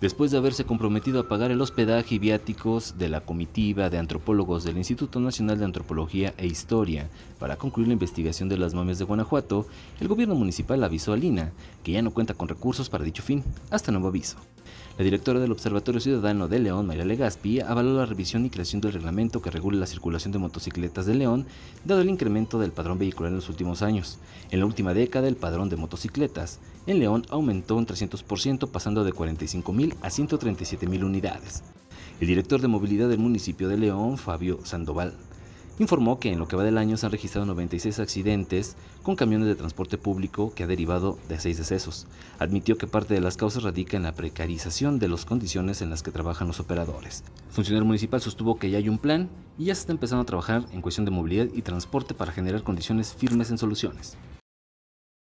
Después de haberse comprometido a pagar el hospedaje y viáticos de la comitiva de antropólogos del Instituto Nacional de Antropología e Historia para concluir la investigación de las momias de Guanajuato, el gobierno municipal avisó a Lina que ya no cuenta con recursos para dicho fin. Hasta nuevo aviso. La directora del Observatorio Ciudadano de León, María Legaspi, avaló la revisión y creación del reglamento que regula la circulación de motocicletas de León, dado el incremento del padrón vehicular en los últimos años. En la última década, el padrón de motocicletas en León aumentó un 300%, pasando de 45.000 a 137.000 unidades. El director de movilidad del municipio de León, Fabio Sandoval informó que en lo que va del año se han registrado 96 accidentes con camiones de transporte público que ha derivado de seis decesos. Admitió que parte de las causas radica en la precarización de las condiciones en las que trabajan los operadores. El funcionario municipal sostuvo que ya hay un plan y ya se está empezando a trabajar en cuestión de movilidad y transporte para generar condiciones firmes en soluciones.